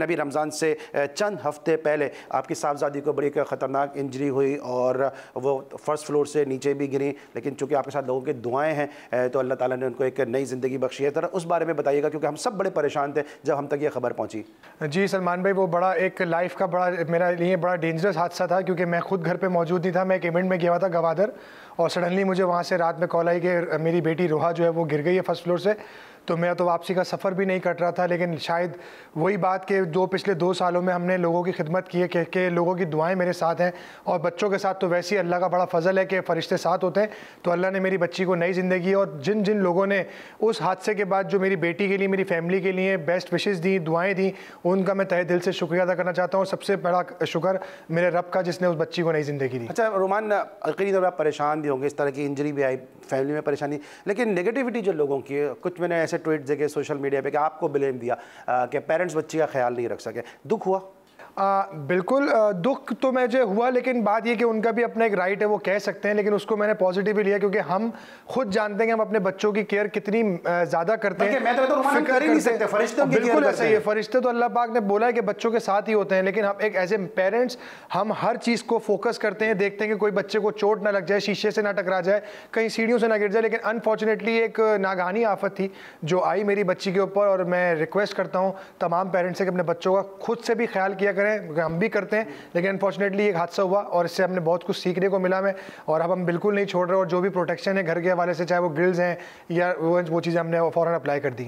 नबी रमज़ान से चंद हफ्ते पहले आपकी साहबजादी को बड़ी ख़तरनाक इंजरी हुई और वो फर्स्ट फ्लोर से नीचे भी गिरी लेकिन चूंकि आपके साथ लोगों की दुआएं हैं तो अल्लाह ताला ने उनको एक नई ज़िंदगी बख्शी है तरह उस बारे में बताइएगा क्योंकि हम सब बड़े परेशान थे जब हम तक ये खबर पहुंची जी सलमान भाई वो बड़ा एक लाइफ का बड़ा मेरा लिए बड़ा डेंजरस हादसा था क्योंकि मैं खुद घर पर मौजूद नहीं था मैं एक इवेंट में गया था गवादर और सडनली मुझे वहाँ से रात में कॉल आई कि मेरी बेटी रोहा जो है वो गिर गई है फर्स्ट फ्लोर से तो मेरा तो वापसी का सफ़र भी नहीं कट रहा था लेकिन शायद वही बात कि जो पिछले दो सालों में हमने लोगों की खिदमत की है कह के लोगों की दुआएं मेरे साथ हैं और बच्चों के साथ तो वैसे ही अल्लाह का बड़ा फजल है कि फ़रिश्ते साथ होते हैं तो अल्लाह ने मेरी बच्ची को नई ज़िंदगी और जिन जिन लोगों ने उस हादसे के बाद जो मेरी बेटी के लिए मेरी फैमिली के लिए बेस्ट विशेज़ दी दुआएँ दी उनका मैं तहे दिल से शुक्रिया अदा करना चाहता हूँ सबसे बड़ा शुक्र मेरे रब का जिसने उस बच्ची को नई ज़िंदगी दी अच्छा रोमान यकीन तौर आप परेशान भी होंगे इस तरह की इंजरी भी आई फैमिली में परेशानी लेकिन नेगेटिविटी जो लोगों की कुछ मैंने ऐसे ट्वीट देखे सोशल मीडिया पे कि आपको ब्लेम दिया कि पेरेंट्स बच्ची का ख्याल नहीं रख सके दुख हुआ आ, बिल्कुल दुख तो मैं जो हुआ लेकिन बात ये कि उनका भी अपना एक राइट है वो कह सकते हैं लेकिन उसको मैंने पॉजिटिव ही लिया क्योंकि हम खुद जानते हैं कि हम अपने बच्चों की केयर कितनी ज़्यादा तो करते हैं मैं तो ही नहीं सकते फरिश्तों की बिल्कुल ऐसा ही है फरिश्ते तो अल्लाह पाक ने बोला है कि बच्चों के साथ ही होते हैं लेकिन हम एक एज ए पेरेंट्स हम हर चीज़ को फोकस करते हैं देखते हैं कि कोई बच्चे को चोट ना लग जाए शीशे से ना टकरा जाए कहीं सीढ़ियों से ना गिर जाए लेकिन अनफॉर्चुनेटली एक नागानी आफत थी जो आई मेरी बच्ची के ऊपर और मैं रिक्वेस्ट करता हूँ तमाम पेरेंट्स से कि अपने बच्चों का खुद से भी ख्याल किया करें हम भी करते हैं लेकिन अनफॉर्चुनेटली एक हादसा हुआ और इससे हमने बहुत कुछ सीखने को मिला हमें और अब हम बिल्कुल नहीं छोड़ रहे और जो भी प्रोटेक्शन है घर के हवाले से चाहे वो ग्रिल्स हैं या वो चीज़ें हमने फ़ौरन अप्लाई कर दी